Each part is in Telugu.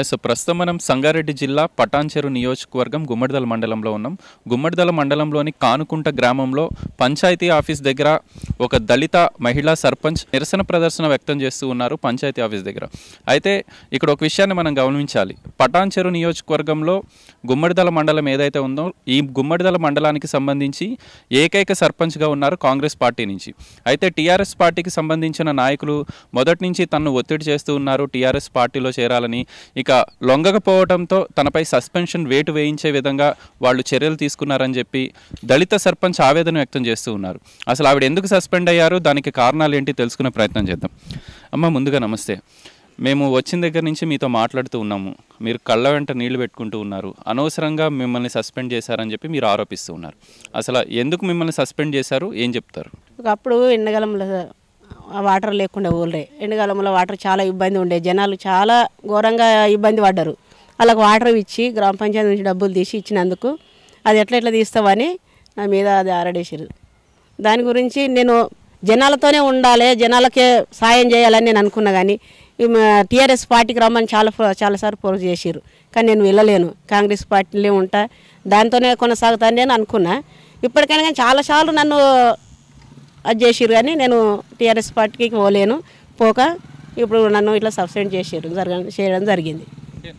ఎస్ ప్రస్తుతం మనం సంగారెడ్డి జిల్లా పటాన్చెరు నియోజకవర్గం గుమ్మడిదల మండలంలో ఉన్నాం గుమ్మడిదల మండలంలోని కానుకుంట గ్రామంలో పంచాయతీ ఆఫీస్ దగ్గర ఒక దళిత మహిళా సర్పంచ్ నిరసన ప్రదర్శన వ్యక్తం చేస్తూ ఉన్నారు పంచాయతీ ఆఫీస్ దగ్గర అయితే ఇక్కడ ఒక విషయాన్ని మనం గమనించాలి పటాన్చెరు నియోజకవర్గంలో గుమ్మడిదల మండలం ఏదైతే ఉందో ఈ గుమ్మడిదల మండలానికి సంబంధించి ఏకైక సర్పంచ్గా ఉన్నారు కాంగ్రెస్ పార్టీ నుంచి అయితే టీఆర్ఎస్ పార్టీకి సంబంధించిన నాయకులు మొదటి నుంచి తనను ఒత్తిడి చేస్తూ ఉన్నారు టీఆర్ఎస్ పార్టీలో చేరాలని ఇక లొంగకపోవడంతో తనపై సస్పెన్షన్ వేటు వేయించే విధంగా వాళ్ళు చర్యలు తీసుకున్నారని చెప్పి దళిత సర్పంచ్ ఆవేదన వ్యక్తం చేస్తూ ఉన్నారు అసలు ఆవిడ ఎందుకు సస్పెండ్ అయ్యారు దానికి కారణాలు ఏంటి తెలుసుకునే ప్రయత్నం చేద్దాం అమ్మ ముందుగా నమస్తే మేము వచ్చిన దగ్గర నుంచి మీతో మాట్లాడుతూ ఉన్నాము మీరు కళ్ళ వెంట నీళ్లు పెట్టుకుంటూ ఉన్నారు అనవసరంగా మిమ్మల్ని సస్పెండ్ చేశారని చెప్పి మీరు ఆరోపిస్తూ ఉన్నారు అసలు ఎందుకు మిమ్మల్ని సస్పెండ్ చేశారు ఏం చెప్తారు అప్పుడు ఎండగలంలో వాటర్ లేకుండా ఊళ్ళే ఎండకాలంలో వాటర్ చాలా ఇబ్బంది ఉండే జనాలు చాలా ఘోరంగా ఇబ్బంది పడ్డారు వాళ్ళకి వాటర్ ఇచ్చి గ్రామ పంచాయతీ నుంచి డబ్బులు తీసి ఇచ్చినందుకు అది ఎట్లా ఎట్లా తీస్తావని నా మీద అది ఆరడేసారు దాని గురించి నేను జనాలతోనే ఉండాలి జనాలకే సాయం చేయాలని నేను అనుకున్నా కానీ టీఆర్ఎస్ పార్టీకి రమ్మని చాలా చాలాసార్లు పోరు చేసారు కానీ నేను వెళ్ళలేను కాంగ్రెస్ పార్టీలో ఉంటా దాంతోనే కొనసాగుతాను నేను అనుకున్నా ఇప్పటికైనా కానీ చాలాసార్లు నన్ను అది చేసిర్రు కానీ నేను టీఆర్ఎస్ పార్టీకి పోలేను పోక ఇప్పుడు నన్ను ఇట్లా సబ్సిడీ చేసారు చేయడం జరిగింది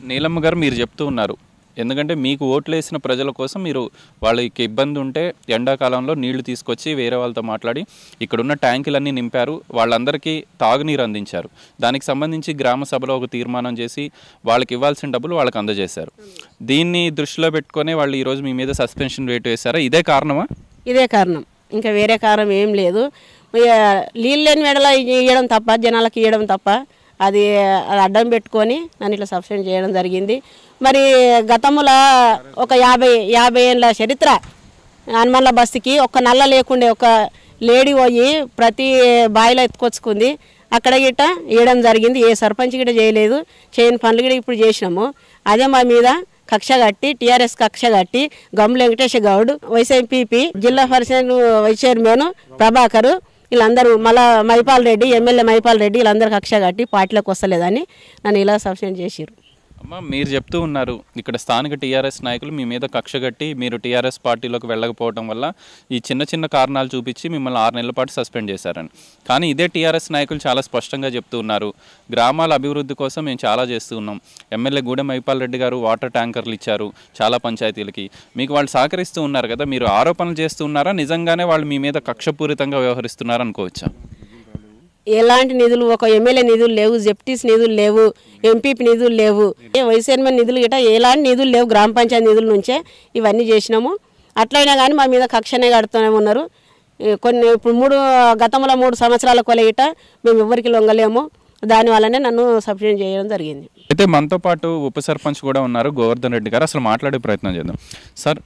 నీలమ్మ గారు మీరు చెప్తూ ఉన్నారు ఎందుకంటే మీకు ఓట్లు వేసిన ప్రజల కోసం మీరు వాళ్ళకి ఇబ్బంది ఉంటే ఎండాకాలంలో నీళ్లు తీసుకొచ్చి వేరే వాళ్ళతో మాట్లాడి ఇక్కడున్న ట్యాంకులన్నీ నింపారు వాళ్ళందరికీ తాగునీరు అందించారు దానికి సంబంధించి గ్రామ సభలో ఒక తీర్మానం చేసి వాళ్ళకి ఇవ్వాల్సిన డబ్బులు వాళ్ళకి అందజేశారు దీన్ని దృష్టిలో పెట్టుకొని వాళ్ళు ఈరోజు మీ మీద సస్పెన్షన్ వేటు వేశారా ఇదే కారణమా ఇదే కారణం ఇంకా వేరే కారం ఏం లేదు నీళ్ళు లేని వేడల ఇవ్వడం తప్ప జనాలకు ఇవ్వడం తప్ప అది అడ్డం పెట్టుకొని నన్ను ఇట్లా సబ్సిడీ చేయడం జరిగింది మరి గతంలో ఒక యాభై యాభై ఏళ్ళ చరిత్ర హనుమన్ల బస్సుకి ఒక నల్ల లేకుండే ఒక లేడీ పోయి ప్రతి బాయిలో ఎత్తుకొచ్చుకుంది అక్కడ గిట్ట వేయడం జరిగింది ఏ సర్పంచ్ గిట్ట చేయలేదు చేయని పనులు కూడా ఇప్పుడు చేసినాము అదే మా మీద కక్ష కట్టి టీఆర్ఎస్ కక్ష కట్టి గమ్ముల వెంకటేష్ గౌడ్ వైసీపీ జిల్లా పరిషత్ వైస్ చైర్మన్ ప్రభాకర్ వీళ్ళందరూ మళ్ళా మైపాల్ రెడ్డి ఎమ్మెల్యే మైపాల్ రెడ్డి వీళ్ళందరూ కక్ష కట్టి పార్టీలోకి వస్తలేదని నన్ను ఇలా సస్పెండ్ చేసిరు అమ్మ మీరు చెప్తూ ఉన్నారు ఇక్కడ స్థానిక టీఆర్ఎస్ నాయకులు మీ మీద కక్ష కట్టి మీరు టీఆర్ఎస్ పార్టీలోకి వెళ్ళకపోవడం వల్ల ఈ చిన్న చిన్న కారణాలు చూపించి మిమ్మల్ని ఆరు నెలల పాటు సస్పెండ్ చేశారని కానీ ఇదే టీఆర్ఎస్ నాయకులు చాలా స్పష్టంగా చెప్తూ ఉన్నారు గ్రామాల అభివృద్ధి కోసం మేము చాలా చేస్తూ ఉన్నాం ఎమ్మెల్యే గూడెం మహిపాల్ రెడ్డి గారు వాటర్ ట్యాంకర్లు ఇచ్చారు చాలా పంచాయతీలకి మీకు వాళ్ళు సహకరిస్తూ ఉన్నారు కదా మీరు ఆరోపణలు చేస్తూ ఉన్నారా నిజంగానే వాళ్ళు మీ మీద కక్షపూరితంగా వ్యవహరిస్తున్నారనుకోవచ్చా ఎలాంటి నిధులు ఒక ఎమ్మెల్యే నిధులు లేవు జెప్టీస్ నిధులు లేవు ఎంపీపీ నిధులు లేవు వైసీఎంఎల్ నిధులు గిట్ట ఎలాంటి నిధులు లేవు గ్రామ పంచాయతీ నిధుల నుంచే ఇవన్నీ చేసినాము అట్లయినా కానీ మా మీద కక్షనే కడుతూనే ఉన్నారు కొన్ని ఇప్పుడు మూడు గతంలో మూడు సంవత్సరాల కొలగిట మేము ఎవరికి లొంగలేము దాని వల్లనే నన్ను సబ్సిడీ చేయడం జరిగింది అయితే మనతో పాటు ఉప సర్పంచ్ కూడా ఉన్నారు గోవర్ధన్ రెడ్డి గారు అసలు మాట్లాడే ప్రయత్నం చేద్దాం సార్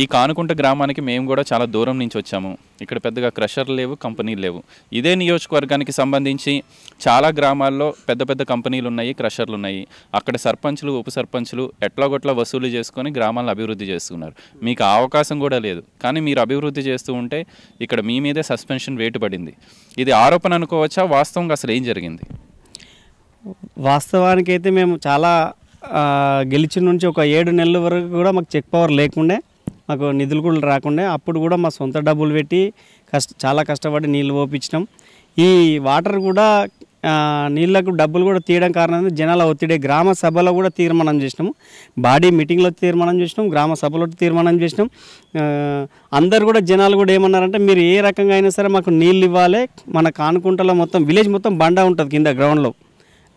ఈ కానుకుంట గ్రామానికి మేము కూడా చాలా దూరం నుంచి వచ్చాము ఇక్కడ పెద్దగా క్రషర్లు లేవు కంపెనీలు లేవు ఇదే నియోజకవర్గానికి సంబంధించి చాలా గ్రామాల్లో పెద్ద పెద్ద కంపెనీలు ఉన్నాయి క్రషర్లు ఉన్నాయి అక్కడ సర్పంచులు ఉప సర్పంచులు ఎట్లాగొట్లా వసూలు చేసుకొని గ్రామాలను అభివృద్ధి చేస్తున్నారు మీకు అవకాశం కూడా లేదు కానీ మీరు అభివృద్ధి చేస్తూ ఉంటే ఇక్కడ మీ మీదే సస్పెన్షన్ వేటు పడింది ఇది ఆరోపణ అనుకోవచ్చా వాస్తవంగా అసలు ఏం జరిగింది వాస్తవానికైతే మేము చాలా గెలిచిన నుంచి ఒక ఏడు నెలల వరకు కూడా మాకు చెక్ పవర్ లేకుండే మాకు నిధులు కూడా రాకుండా అప్పుడు కూడా మా సొంత డబ్బులు పెట్టి కష్ట చాలా కష్టపడి నీళ్ళు పోపించినాం ఈ వాటర్ కూడా నీళ్లకు డబ్బులు కూడా తీయడం కారణంగా జనాల ఒత్తిడి గ్రామ సభలో కూడా తీర్మానం చేసినాము బాడీ మీటింగ్లో తీర్మానం చేసినాం గ్రామ సభలో తీర్మానం చేసినాం అందరు కూడా జనాలు కూడా ఏమన్నారంటే మీరు ఏ రకంగా అయినా సరే మాకు నీళ్ళు ఇవ్వాలి మన కానుకుంటలో మొత్తం విలేజ్ మొత్తం బండ ఉంటుంది కింద గ్రౌండ్లో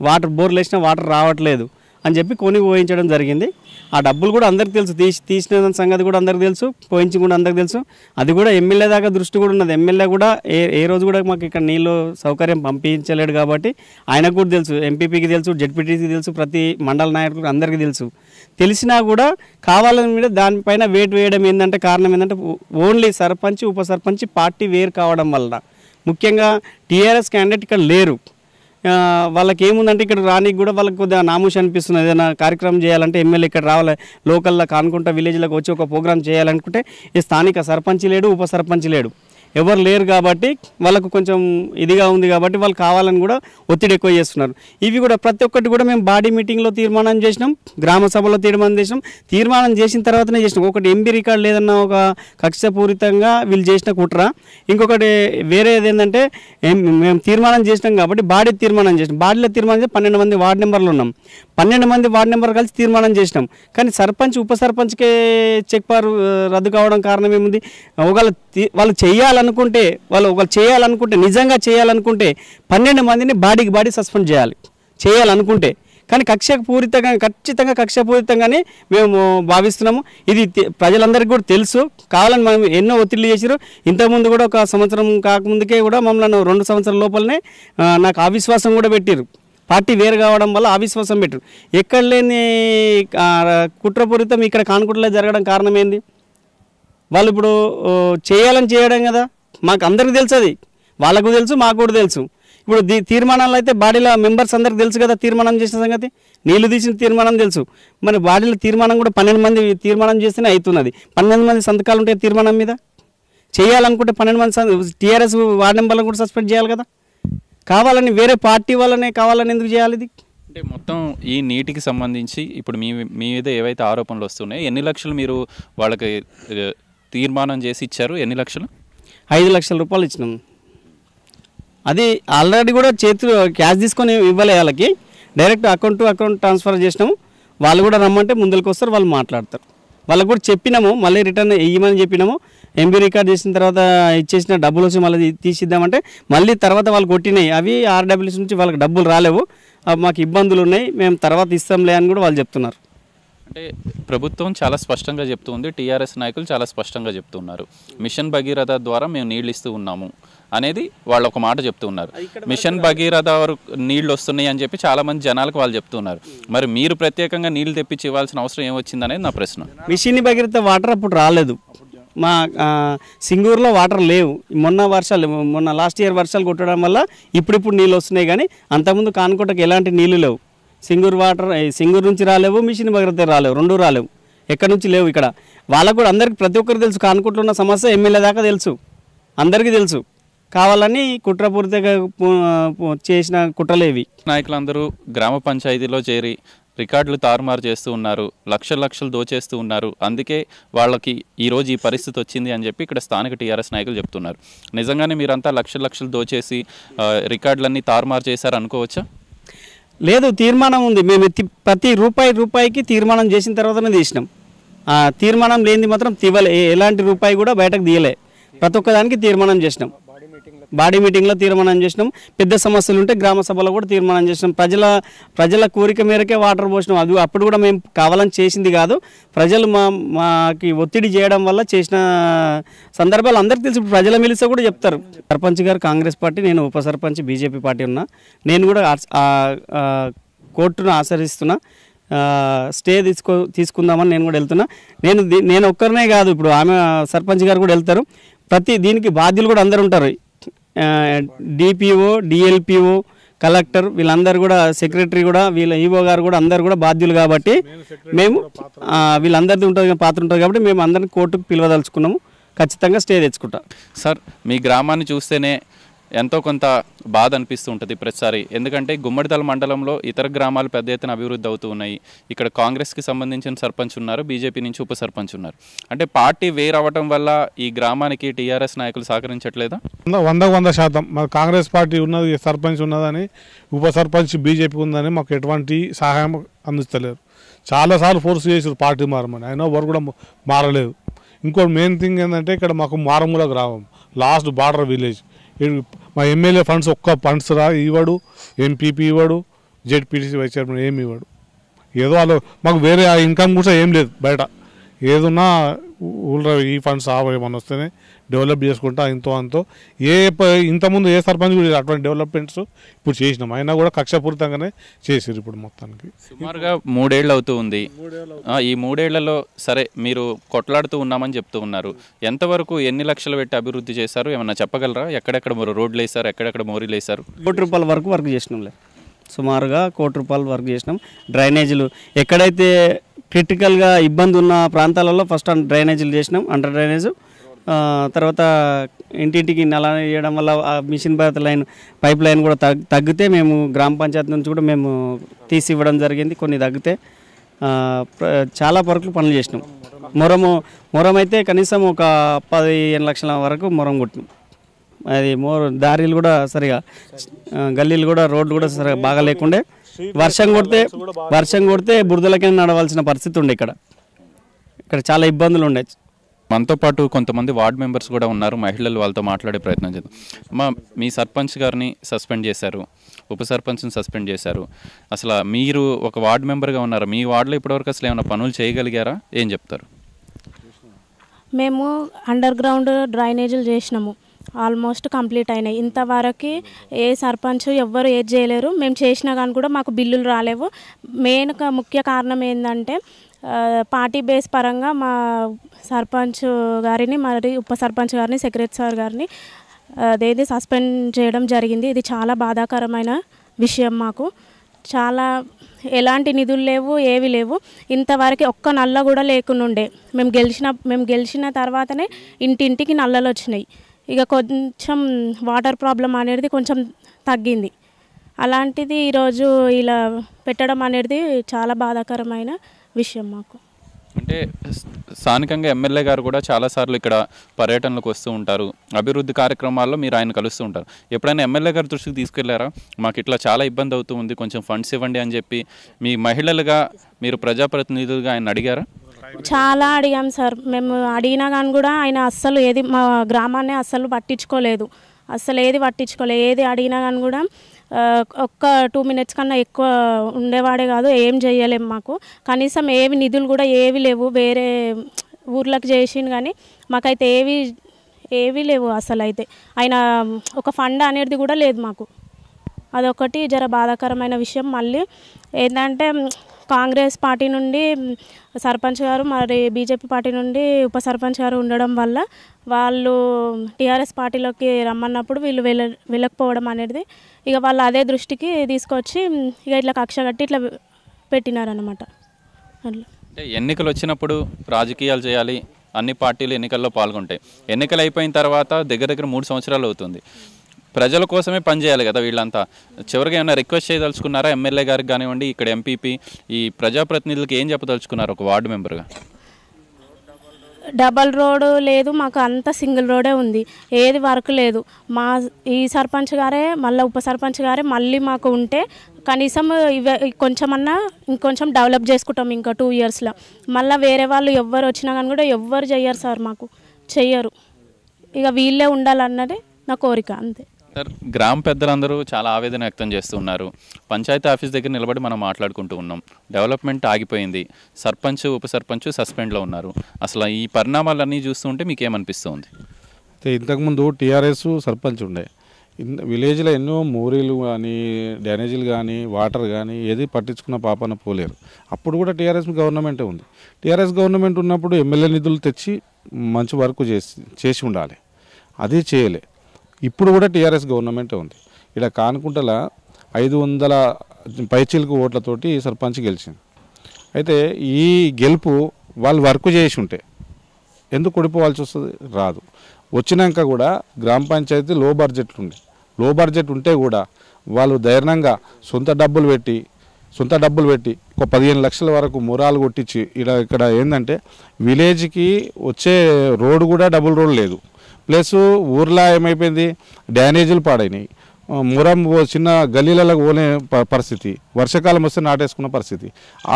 వాటర్ బోర్లు వేసినా వాటర్ రావట్లేదు అని చెప్పి కొని పోయించడం జరిగింది ఆ డబ్బులు కూడా అందరికి తెలుసు తీసి తీసిన సంగతి కూడా అందరికి తెలుసు పోయించి కూడా అందరికి తెలుసు అది కూడా ఎమ్మెల్యే దాకా దృష్టి కూడా ఉన్నది ఎమ్మెల్యే కూడా ఏ ఏ రోజు కూడా మాకు ఇక్కడ నీళ్ళు సౌకర్యం పంపించలేడు కాబట్టి ఆయనకు కూడా తెలుసు ఎంపీపీకి తెలుసు జడ్పీటీసీకి తెలుసు ప్రతి మండల నాయకులకు అందరికీ తెలుసు తెలిసినా కూడా కావాలని మీద దానిపైన వేటు వేయడం ఏంటంటే కారణం ఏంటంటే ఓన్లీ సర్పంచ్ ఉప సర్పంచ్ పార్టీ వేరు కావడం వల్ల ముఖ్యంగా టీఆర్ఎస్ క్యాండిడేట్ ఇక్కడ లేరు వాళ్ళకి ఏముందంటే ఇక్కడ రానికి కూడా వాళ్ళకి కొద్దిగా నామూషి అనిపిస్తుంది ఏదైనా కార్యక్రమం చేయాలంటే ఎమ్మెల్యే ఇక్కడ రావాలి లోకల్లో కానుకుంటా విలేజ్లోకి వచ్చి ఒక ప్రోగ్రామ్ చేయాలనుకుంటే ఈ స్థానిక సర్పంచ్ లేడు ఉప సర్పంచ్ లేడు ఎవరు లేరు కాబట్టి వాళ్ళకు కొంచెం ఇదిగా ఉంది కాబట్టి వాళ్ళు కావాలని కూడా ఒత్తిడి ఎక్కువ చేస్తున్నారు ఇవి కూడా ప్రతి ఒక్కటి కూడా మేము బాడీ మీటింగ్లో తీర్మానం చేసినాం గ్రామ సభలో తీర్మానం చేసినాం తీర్మానం చేసిన తర్వాతనే చేసినాం ఒకటి ఎంబీ రికార్డు లేదన్న ఒక కక్షపూరితంగా వీళ్ళు చేసిన కుట్ర ఇంకొకటి వేరేది ఏంటంటే మేము తీర్మానం చేసినాం కాబట్టి బాడీ తీర్మానం చేసినాం బాడీలో తీర్మానం చేసి పన్నెండు మంది వార్డు నెంబర్లు ఉన్నాం పన్నెండు మంది వార్డు నెంబర్ కలిసి తీర్మానం చేసినాం కానీ సర్పంచ్ ఉప సర్పంచ్కే చెక్ పార్ రద్దు కావడం కారణం ఏముంది ఒకవేళ వాళ్ళు చేయాలనుకుంటే వాళ్ళు ఒకళ్ళు చేయాలనుకుంటే నిజంగా చేయాలనుకుంటే పన్నెండు మందిని బాడీకి బాడీ సస్పెండ్ చేయాలి చేయాలనుకుంటే కానీ కక్ష పూరితంగా ఖచ్చితంగా కక్ష పూరితంగానే మేము భావిస్తున్నాము ఇది ప్రజలందరికీ కూడా తెలుసు కావాలని మనం ఎన్నో ఒత్తిడి చేసారు ఇంతకుముందు కూడా ఒక సంవత్సరం కాకముందుకే కూడా మమ్మల్ని రెండు సంవత్సరాల లోపలనే నాకు అవిశ్వాసం కూడా పెట్టారు పార్టీ వేరు కావడం వల్ల అవిశ్వాసం పెట్టారు ఎక్కడ లేని కుట్రపూరితం ఇక్కడ కాన్కుట్లో జరగడం కారణం ఏంది వాళ్ళు ఇప్పుడు చేయాలని చేయడం కదా మాకు అందరికీ తెలుసు అది వాళ్ళకు తెలుసు మాకు కూడా తెలుసు ఇప్పుడు దీ తీర్మానాలు అయితే బాడీలో మెంబర్స్ అందరికి తెలుసు కదా తీర్మానం చేసిన సంగతి నీళ్ళు తీసిన తీర్మానం తెలుసు మరి బాడీలో తీర్మానం కూడా పన్నెండు మంది తీర్మానం చేస్తేనే అవుతున్నది పన్నెండు మంది సంతకాలు ఉంటాయి తీర్మానం మీద చేయాలనుకుంటే పన్నెండు మంది టీఆర్ఎస్ వార్డు మెంబర్లను కూడా సస్పెండ్ చేయాలి కదా కావాలని వేరే పార్టీ వల్లనే కావాలని ఎందుకు చేయాలి ఇది అంటే మొత్తం ఈ నీటికి సంబంధించి ఇప్పుడు మీ మీద ఏవైతే ఆరోపణలు వస్తున్నాయో ఎన్ని లక్షలు మీరు వాళ్ళకి తీర్మానం చేసి ఇచ్చారు ఎన్ని లక్షలు ఐదు లక్షల రూపాయలు ఇచ్చినాం అది ఆల్రెడీ కూడా చేతులు క్యాష్ తీసుకొని ఇవ్వలే వాళ్ళకి direct account to account transfer చేసినాము వాళ్ళు కూడా రమ్మంటే ముందరికి వస్తారు వాళ్ళు మాట్లాడతారు వాళ్ళకు కూడా చెప్పినాము మళ్ళీ రిటర్న్ వేయమని చెప్పినాము ఎంబీ రికార్డ్ చేసిన తర్వాత ఇచ్చేసిన డబ్బులు వచ్చి మళ్ళీ తీసిద్దామంటే మళ్ళీ తర్వాత వాళ్ళు కొట్టినాయి అవి ఆర్డబ్ల్యూస్ నుంచి వాళ్ళకి డబ్బులు రాలేవు మాకు ఇబ్బందులు ఉన్నాయి మేము తర్వాత ఇస్తాంలే అని కూడా వాళ్ళు చెప్తున్నారు అంటే ప్రభుత్వం చాలా స్పష్టంగా చెప్తుంది టీఆర్ఎస్ నాయకులు చాలా స్పష్టంగా చెప్తున్నారు మిషన్ భగీరథ ద్వారా మేము నీళ్ళు ఇస్తూ ఉన్నాము అనేది వాళ్ళు ఒక మాట చెప్తూ ఉన్నారు మిషన్ భగీరథ వరకు నీళ్లు వస్తున్నాయి అని చెప్పి చాలా మంది జనాలకు వాళ్ళు చెప్తున్నారు మరి మీరు ప్రత్యేకంగా నీళ్లు తెప్పించి ఇవ్వాల్సిన అవసరం ఏమొచ్చింది అనేది నా ప్రశ్న మిషన్ భగీరథ వాటర్ అప్పుడు రాలేదు మా సింగూరులో వాటర్ లేవు మొన్న వర్షాలు మొన్న లాస్ట్ ఇయర్ వర్షాలు కొట్టడం వల్ల ఇప్పుడిప్పుడు నీళ్ళు వస్తున్నాయి కానీ అంతకుముందు కానుకోటకు ఎలాంటి నీళ్ళు లేవు సింగూరు వాటర్ సింగూరు నుంచి రాలేవు మిషన్ భగీరథ రాలేవు రెండు రాలేవు ఎక్కడి నుంచి లేవు ఇక్కడ వాళ్ళకు కూడా అందరికి ప్రతి ఒక్కరు తెలుసు కానుకుంటున్న సమస్య ఎమ్మెల్యే దాకా తెలుసు అందరికీ తెలుసు కావాలని కుట్రపూరితగా చేసిన కుట్రలేవి నాయకులందరూ గ్రామ పంచాయతీలో చేరి రికార్డులు తారుమారు చేస్తూ ఉన్నారు లక్షల లక్షలు దోచేస్తూ ఉన్నారు అందుకే వాళ్ళకి ఈరోజు ఈ పరిస్థితి వచ్చింది అని చెప్పి ఇక్కడ స్థానిక టీఆర్ఎస్ నాయకులు చెప్తున్నారు నిజంగానే మీరంతా లక్షల లక్షలు దోచేసి రికార్డులన్నీ తారుమారు చేశారు అనుకోవచ్చా లేదు తీర్మానం ఉంది మేము ప్రతి రూపాయి రూపాయికి తీర్మానం చేసిన తర్వాతనే తీసినాం తీర్మానం లేనిది మాత్రం తివ్వలే ఎలాంటి రూపాయి కూడా బయటకు తీయలే ప్రతి ఒక్కదానికి తీర్మానం చేసినాం బాడీ మీటింగ్లో తీర్మానం చేసినాం పెద్ద సమస్యలు ఉంటే గ్రామ సభలో కూడా తీర్మానం చేసినాం ప్రజల ప్రజల కోరిక మేరకే వాటర్ పోసినాం అది అప్పుడు కూడా మేము కావాలని చేసింది కాదు ప్రజలు మా మాకి ఒత్తిడి చేయడం వల్ల చేసిన సందర్భాలు అందరికీ తెలిసి ప్రజల మిలిసా కూడా చెప్తారు సర్పంచ్ గారు కాంగ్రెస్ పార్టీ నేను ఉప సర్పంచ్ బీజేపీ పార్టీ ఉన్నా నేను కూడా కోర్టును ఆశ్రయిస్తున్నా స్టే తీసుకో తీసుకుందామని నేను కూడా వెళ్తున్నా నేను నేను ఒక్కరినే కాదు ఇప్పుడు ఆమె సర్పంచ్ గారు కూడా వెళ్తారు ప్రతి దీనికి బాధ్యులు కూడా అందరు ఉంటారు డిపిఓ డిఎల్పిఓ కలెక్టర్ వీళ్ళందరూ కూడా సెక్రటరీ కూడా వీళ్ళ ఈఓ e గారు కూడా అందరు కూడా బాధ్యులు కాబట్టి మేము వీళ్ళందరిది ఉంటుంది పాత్ర ఉంటుంది కాబట్టి మేము అందరిని కోర్టుకు పిలవదలుచుకున్నాము ఖచ్చితంగా స్టే తెచ్చుకుంటాం సార్ మీ గ్రామాన్ని చూస్తేనే ఎంతో కొంత బాధ అనిపిస్తూ ఉంటుంది ప్రతిసారి ఎందుకంటే గుమ్మడిదల మండలంలో ఇతర గ్రామాలు పెద్ద ఎత్తున అభివృద్ధి అవుతూ ఉన్నాయి ఇక్కడ కాంగ్రెస్కి సంబంధించిన సర్పంచ్ ఉన్నారు బీజేపీ నుంచి ఉప సర్పంచ్ ఉన్నారు అంటే పార్టీ వేరవటం వల్ల ఈ గ్రామానికి టీఆర్ఎస్ నాయకులు సహకరించట్లేదా వంద వంద శాతం మా కాంగ్రెస్ పార్టీ ఉన్నది సర్పంచ్ ఉన్నదని ఉప సర్పంచ్ బీజేపీ ఉందని మాకు ఎటువంటి సహాయం అందిస్తలేరు చాలాసార్లు ఫోర్స్ చేసారు పార్టీ మారమని అయినా వారు కూడా మారలేదు ఇంకో మెయిన్ థింగ్ ఏంటంటే ఇక్కడ మాకు మారుమూల గ్రామం లాస్ట్ బార్డర్ విలేజ్ మా ఎమ్మెల్యే ఫండ్స్ ఒక్క ఫండ్స్ రా ఇవ్వడు ఎంపీపీ ఇవ్వడు జెడ్పీటీసీ వైస్ చైర్మన్ ఏమి ఇవ్వడు ఏదో వాళ్ళు మాకు వేరే ఆ ఇన్కమ్ కూడా ఏం లేదు బయట ఏదన్నా ఊళ్ళో ఈ ఫండ్స్ ఆవే ఏమన్నా వస్తేనే డెవలప్ చేసుకుంటా ఇంతో అంతో ఏ ఇంతకుముందు ఏ సర్పంచ్ కూడా అటువంటి డెవలప్మెంట్స్ ఇప్పుడు చేసినాం అయినా కూడా కక్షపూరితంగానే చేసారు ఇప్పుడు మొత్తానికి సుమారుగా మూడేళ్ళు అవుతూ ఉంది ఈ మూడేళ్లలో సరే మీరు కొట్లాడుతూ ఉన్నామని చెప్తూ ఉన్నారు ఎంతవరకు ఎన్ని లక్షలు పెట్టి అభివృద్ధి చేశారు ఏమన్నా చెప్పగలరా ఎక్కడెక్కడ మీరు రోడ్లు వేసారు ఎక్కడెక్కడ మోరీలు వేసారు కోటి రూపాయల వరకు వర్క్ చేసినాంలే సుమారుగా కోటి రూపాయలు వర్క్ చేసినాం డ్రైనేజీలు ఎక్కడైతే క్రిటికల్గా ఇబ్బంది ఉన్న ప్రాంతాలలో ఫస్ట్ డ్రైనేజీలు చేసినాం అండర్ డ్రైనేజ్ తర్వాత ఇంటింటికి నెల వేయడం వల్ల ఆ mission Bharat line pipe line కూడా తగ్గితే మేము గ్రామ పంచాయతీ నుంచి కూడా మేము తీసి ఇవ్వడం జరిగింది కొన్ని తగ్గితే చాలా వరకు పనులు చేసినాం మొరము మొరం అయితే కనీసం ఒక పదిహేను లక్షల వరకు మొరం కొట్టినాం అది మోర దారీలు కూడా సరిగా గల్లీలు కూడా రోడ్లు కూడా సరిగా బాగా లేకుండే వర్షం కొడితే వర్షం కొడితే బురదలకైనా నడవాల్సిన పరిస్థితి ఉండే ఇక్కడ ఇక్కడ చాలా ఇబ్బందులు ఉండే మనతో పాటు కొంతమంది వార్డ్ మెంబర్స్ కూడా ఉన్నారు మహిళలు వాళ్ళతో మాట్లాడే ప్రయత్నం చేద్దాం మా మీ సర్పంచ్ గారిని సస్పెండ్ చేశారు ఉప సర్పంచ్ని సస్పెండ్ చేశారు అసలు మీరు ఒక వార్డ్ మెంబర్గా ఉన్నారు మీ వార్డులో ఇప్పటివరకు అసలు ఏమైనా పనులు చేయగలిగారా ఏం చెప్తారు మేము అండర్ గ్రౌండ్ డ్రైనేజీలు చేసినాము ఆల్మోస్ట్ కంప్లీట్ అయినాయి ఇంతవరకు ఏ సర్పంచ్ ఎవ్వరు ఏది చేయలేరు మేము చేసినా కానీ కూడా మాకు బిల్లులు రాలేవు మెయిన్ ముఖ్య కారణం ఏంటంటే పార్టీ బేస్ పరంగా మా సర్పంచ్ గారిని మరి ఉప సర్పంచ్ గారిని సెక్రటరీ సార్ గారిని అదేది సస్పెండ్ చేయడం జరిగింది ఇది చాలా బాధాకరమైన విషయం మాకు చాలా ఎలాంటి నిధులు లేవు ఏవి లేవు ఇంతవరకు ఒక్క నల్ల కూడా ఉండే మేము గెలిచిన మేము గెలిచిన తర్వాతనే ఇంటింటికి నల్లలు వచ్చినాయి ఇక కొంచెం వాటర్ ప్రాబ్లం అనేది కొంచెం తగ్గింది అలాంటిది ఈరోజు ఇలా పెట్టడం అనేది చాలా బాధాకరమైన విషయం మాకు అంటే స్థానికంగా ఎమ్మెల్యే గారు కూడా చాలాసార్లు ఇక్కడ పర్యటనలకు వస్తూ ఉంటారు అభివృద్ధి కార్యక్రమాల్లో మీరు ఆయన కలుస్తూ ఉంటారు ఎప్పుడైనా ఎమ్మెల్యే గారి దృష్టికి తీసుకెళ్లారా మాకు ఇట్లా చాలా ఇబ్బంది అవుతూ ఉంది కొంచెం ఫండ్స్ ఇవ్వండి అని చెప్పి మీ మహిళలుగా మీరు ప్రజాప్రతినిధులుగా ఆయన అడిగారా చాలా అడిగాం సార్ మేము అడిగినా కానీ కూడా ఆయన అస్సలు ఏది మా గ్రామాన్ని అస్సలు పట్టించుకోలేదు అస్సలు ఏది పట్టించుకోలేదు ఏది అడిగినా కానీ కూడా ఒక్క టూ మినిట్స్ కన్నా ఎక్కువ ఉండేవాడే కాదు ఏం చేయలేము మాకు కనీసం ఏవి నిధులు కూడా ఏవి లేవు వేరే ఊర్లకు చేసిండు కానీ మాకైతే ఏవి ఏవీ లేవు అసలు అయితే ఆయన ఒక ఫండ్ అనేది కూడా లేదు మాకు అదొకటి జర బాధాకరమైన విషయం మళ్ళీ ఏంటంటే కాంగ్రెస్ పార్టీ నుండి సర్పంచ్ గారు మరి బీజేపీ పార్టీ నుండి ఉప సర్పంచ్ గారు ఉండడం వల్ల వాళ్ళు టీఆర్ఎస్ పార్టీలోకి రమ్మన్నప్పుడు వీళ్ళు వెళ్ళ వెళ్ళకపోవడం అనేది ఇక వాళ్ళు అదే దృష్టికి తీసుకొచ్చి ఇక ఇట్లా కక్ష కట్టి ఇట్లా పెట్టినారనమాట అట్లా ఎన్నికలు వచ్చినప్పుడు రాజకీయాలు చేయాలి అన్ని పార్టీలు ఎన్నికల్లో పాల్గొంటాయి ఎన్నికలు అయిపోయిన తర్వాత దగ్గర దగ్గర మూడు సంవత్సరాలు అవుతుంది ప్రజల కోసమే పనిచేయాలి కదా వీళ్ళంతా చివరికి ఏమైనా రిక్వెస్ట్ చేయదలుచుకున్నారా ఎమ్మెల్యే గారికి కానివ్వండి ఇక్కడ ఎంపీపీ ఈ ప్రజాప్రతినిధులకి ఏం చెప్పదలుచుకున్నారు ఒక వార్డు మెంబర్గా డబల్ రోడ్ లేదు మాకు అంత సింగిల్ రోడే ఉంది ఏది వర్క్ లేదు మా ఈ సర్పంచ్ గారే మళ్ళీ ఉప సర్పంచ్ గారే మళ్ళీ మాకు ఉంటే కనీసం ఇవే కొంచెమన్నా ఇంకొంచెం డెవలప్ చేసుకుంటాం ఇంకా టూ ఇయర్స్లో మళ్ళీ వేరే వాళ్ళు ఎవ్వరు వచ్చినా కానీ కూడా ఎవ్వరు చెయ్యరు సార్ మాకు చెయ్యరు ఇక వీళ్ళే ఉండాలన్నది నా కోరిక అంతే సార్ గ్రామ పెద్దలందరూ చాలా ఆవేదన వ్యక్తం చేస్తున్నారు పంచాయతీ ఆఫీస్ దగ్గర నిలబడి మనం మాట్లాడుకుంటూ ఉన్నాం డెవలప్మెంట్ ఆగిపోయింది సర్పంచ్ ఉప సర్పంచ్ సస్పెండ్లో ఉన్నారు అసలు ఈ పరిణామాలన్నీ చూస్తుంటే మీకు ఏమనిపిస్తుంది అయితే ఇంతకుముందు టీఆర్ఎస్ సర్పంచ్ ఉండే విలేజ్లో ఎన్నో మోరీలు కానీ డ్యానేజీలు కానీ వాటర్ కానీ ఏది పట్టించుకున్న పాపన పోలేరు అప్పుడు కూడా టీఆర్ఎస్ గవర్నమెంటే ఉంది టీఆర్ఎస్ గవర్నమెంట్ ఉన్నప్పుడు ఎమ్మెల్యే నిధులు తెచ్చి మంచి వర్క్ చేసి చేసి ఉండాలి అది చేయలే ఇప్పుడు కూడా టీఆర్ఎస్ గవర్నమెంటే ఉంది ఇలా కానుకుంటల ఐదు వందల పైచిలకు ఓట్లతోటి సర్పంచ్ గెలిచింది అయితే ఈ గెలుపు వాళ్ళు వర్క్ చేసి ఉంటే ఎందుకు కొడిపోవాల్సి వస్తుంది రాదు వచ్చినాక కూడా గ్రామ పంచాయతీ లో బడ్జెట్లు ఉండే లో బడ్జెట్ ఉంటే కూడా వాళ్ళు ధైర్యంగా సొంత డబ్బులు పెట్టి సొంత డబ్బులు పెట్టి ఒక పదిహేను లక్షల వరకు మురాలు కొట్టించి ఇలా ఇక్కడ ఏంటంటే విలేజ్కి వచ్చే రోడ్డు కూడా డబుల్ రోడ్ లేదు ప్లస్ ఊర్లా ఏమైపోయింది డ్యామేజీలు పాడైనాయి మురం చిన్న గల్లీలలో పోలే పరిస్థితి వర్షాకాలం వస్తే నాటేసుకున్న పరిస్థితి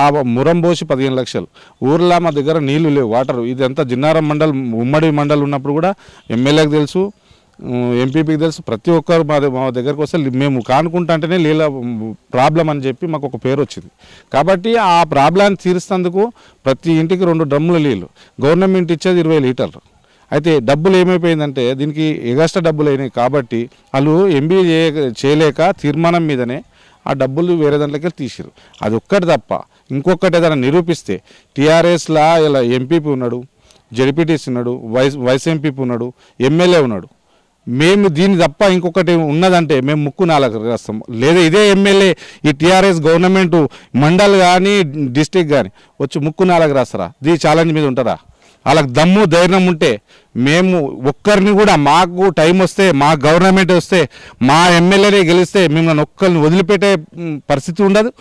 ఆ మురం పోసి పదిహేను లక్షలు ఊర్లో మా దగ్గర నీళ్లు లేవు వాటర్ ఇదంతా జిన్నారం మండల్ ఉమ్మడి మండల్ ఉన్నప్పుడు కూడా ఎమ్మెల్యేకి తెలుసు ఎంపీపీకి తెలుసు ప్రతి ఒక్కరు మా మా దగ్గరకు వస్తే మేము కానుకుంటుంటేనే నీళ్ళ ప్రాబ్లం అని చెప్పి మాకు ఒక పేరు వచ్చింది కాబట్టి ఆ ప్రాబ్లాన్ని తీరుస్తందుకు ప్రతి ఇంటికి రెండు డ్రమ్ముల నీళ్ళు గవర్నమెంట్ ఇచ్చేది ఇరవై లీటర్లు అయితే డబ్బులు ఏమైపోయిందంటే దీనికి ఎగస్ట్రా డబ్బులు అయినాయి కాబట్టి వాళ్ళు ఎంబీఏ చేయలేక తీర్మానం మీదనే ఆ డబ్బులు వేరే దాంట్లోకి తీసిరు అది ఒక్కటి తప్ప ఇంకొకటి ఏదైనా నిరూపిస్తే టీఆర్ఎస్లా ఇలా ఎంపీపీ ఉన్నాడు జెడ్పీటీసీ ఉన్నాడు వైస్ వైస్ ఎంపీపీ ఉన్నాడు ఎమ్మెల్యే ఉన్నాడు మేము దీని తప్ప ఇంకొకటి ఉన్నదంటే మేము ముక్కు నాలుగు రాస్తాం లేదా ఇదే ఎమ్మెల్యే ఈ టీఆర్ఎస్ గవర్నమెంట్ మండల్ కానీ డిస్టిక్ కానీ వచ్చి ముక్కు నాలుగు రాస్తారా దీ ఛాలెంజ్ మీద ఉంటారా వాళ్ళకి దమ్ము ధైర్యం ఉంటే మేము ఒక్కరిని కూడా మాకు టైం వస్తే మా గవర్నమెంట్ వస్తే మా ఎమ్మెల్యేనే గెలిస్తే మేము నన్ను ఒక్కరిని వదిలిపెట్టే పరిస్థితి ఉండదు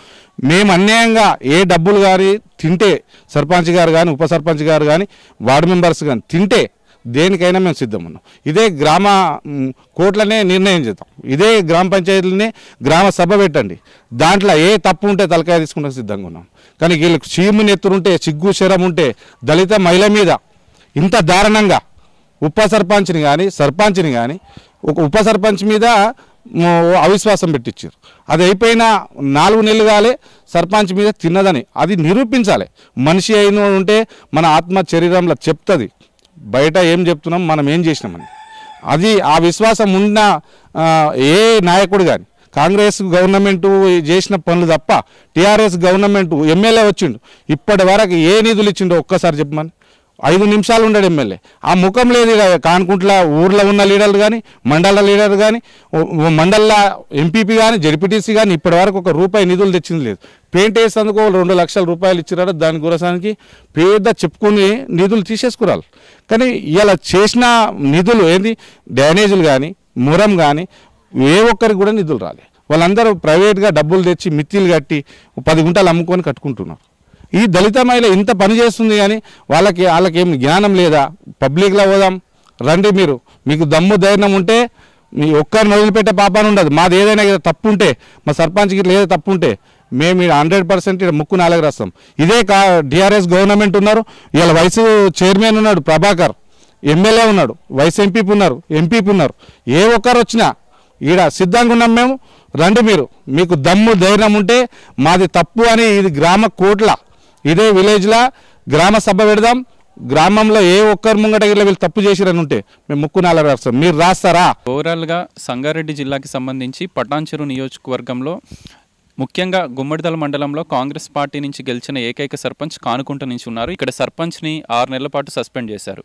మేము అన్యాయంగా ఏ డబ్బులు కానీ తింటే సర్పంచ్ గారు కానీ ఉప సర్పంచ్ గారు కానీ వార్డు మెంబర్స్ కానీ తింటే దేనికైనా మేము సిద్ధం ఉన్నాం ఇదే గ్రామ కోట్లనే నిర్ణయం చేద్దాం ఇదే గ్రామ పంచాయతీలని గ్రామ సభ పెట్టండి దాంట్లో ఏ తప్పు ఉంటే తలకాయ తీసుకుంటే సిద్ధంగా ఉన్నాం కానీ వీళ్ళకి చీము నెత్తురుంటే సిగ్గు శరం ఉంటే దళిత మహిళ మీద ఇంత దారుణంగా ఉప సర్పంచ్ని కానీ సర్పంచ్ని కానీ ఒక ఉప సర్పంచ్ మీద అవిశ్వాసం పెట్టించారు అది అయిపోయిన నాలుగు నెలలు కాలే సర్పంచ్ మీద తిన్నదని అది నిరూపించాలి మనిషి అయిన ఉంటే మన ఆత్మ శరీరంలో చెప్తుంది బయట ఏం చెప్తున్నాం మనం ఏం చేసినామని అది ఆ విశ్వాసం ఉన్న ఏ నాయకుడు కానీ కాంగ్రెస్ గవర్నమెంటు చేసిన పనులు తప్ప టీఆర్ఎస్ గవర్నమెంట్ ఎమ్మెల్యే వచ్చిండు ఇప్పటి వరకు ఏ నిధులు ఇచ్చిండో ఒక్కసారి చెప్పమని ఐదు నిమిషాలు ఉండడు ఎమ్మెల్యే ఆ ముఖం లేదు కానుకుంట్ల ఊర్లో ఉన్న లీడర్లు కానీ మండల లీడర్లు కానీ మండల ఎంపీపీ కానీ జడ్పీటీసీ కానీ ఇప్పటివరకు ఒక రూపాయి నిధులు తెచ్చింది లేదు పెయింట్ వేసేందుకు రెండు లక్షల రూపాయలు ఇచ్చిరాడు దాని గురసానికి పేద చెప్పుకుని నిధులు తీసేసుకురాలి కానీ ఇలా చేసిన నిధులు ఏంది డ్యామేజులు కానీ మురం కానీ ఏ ఒక్కరికి కూడా నిధులు రాలే వాళ్ళందరూ ప్రైవేట్గా డబ్బులు తెచ్చి మిత్తిలు కట్టి పది గుంటలు అమ్ముకొని కట్టుకుంటున్నారు ఈ దళిత మహిళ ఇంత పని చేస్తుంది కానీ వాళ్ళకి వాళ్ళకేం జ్ఞానం లేదా పబ్లిక్లో పోదాం రండి మీరు మీకు దమ్ము ధైర్యం ఉంటే మీ ఒక్కరిని వదిలిపెట్టే పాపాన్ని ఉండదు మాది ఏదైనా తప్పు ఉంటే మా సర్పంచ్కి ఏదో తప్పు ఉంటే మేము ఇక్కడ హండ్రెడ్ పర్సెంట్ ఇక్కడ ముక్కు నాలుగు రాస్తాం ఇదే కా డిఆర్ఎస్ గవర్నమెంట్ ఉన్నారు ఇవాళ వైస్ చైర్మన్ ఉన్నాడు ప్రభాకర్ ఎమ్మెల్యే ఉన్నాడు వైస్ ఎంపీపీ ఉన్నారు ఎంపీపీ ఉన్నారు ఏ ఒక్కరు వచ్చినా ఈడ సిద్ధంగా ఉన్నాం మేము రండి మీరు మీకు దమ్ము ధైర్యం ఉంటే మాది తప్పు అని ఇది గ్రామ కోట్ల ఇదే విలేజ్లో గ్రామ సభ పెడదాం గ్రామంలో ఏ ఒక్కరు ముంగట వీళ్ళు తప్పు చేసిరని ఉంటే మేము ముక్కు నాల రాస్తాం మీరు రాస్తారా ఓవరాల్గా సంగారెడ్డి జిల్లాకి సంబంధించి పటాన్చెరు నియోజకవర్గంలో ముఖ్యంగా గుమ్మడిదల మండలంలో కాంగ్రెస్ పార్టీ నుంచి గెలిచిన ఏకైక సర్పంచ్ కానుకుంట నుంచి ఉన్నారు ఇక్కడ సర్పంచ్ని ఆరు నెలల పాటు సస్పెండ్ చేశారు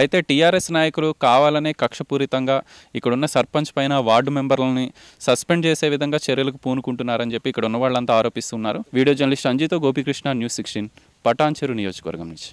అయితే టీఆర్ఎస్ నాయకులు కావాలనే కక్షపూరితంగా ఇక్కడున్న సర్పంచ్ పైన వార్డు మెంబర్లని సస్పెండ్ చేసే విధంగా చర్యలకు పూనుకుంటున్నారని చెప్పి ఇక్కడ ఉన్న వాళ్ళంతా ఆరోపిస్తున్నారు వీడియో జర్నలిస్ట్ అంజితో గోపికృష్ణ న్యూస్ సిక్స్టీన్ పటాన్చెరు నియోజకవర్గం నుంచి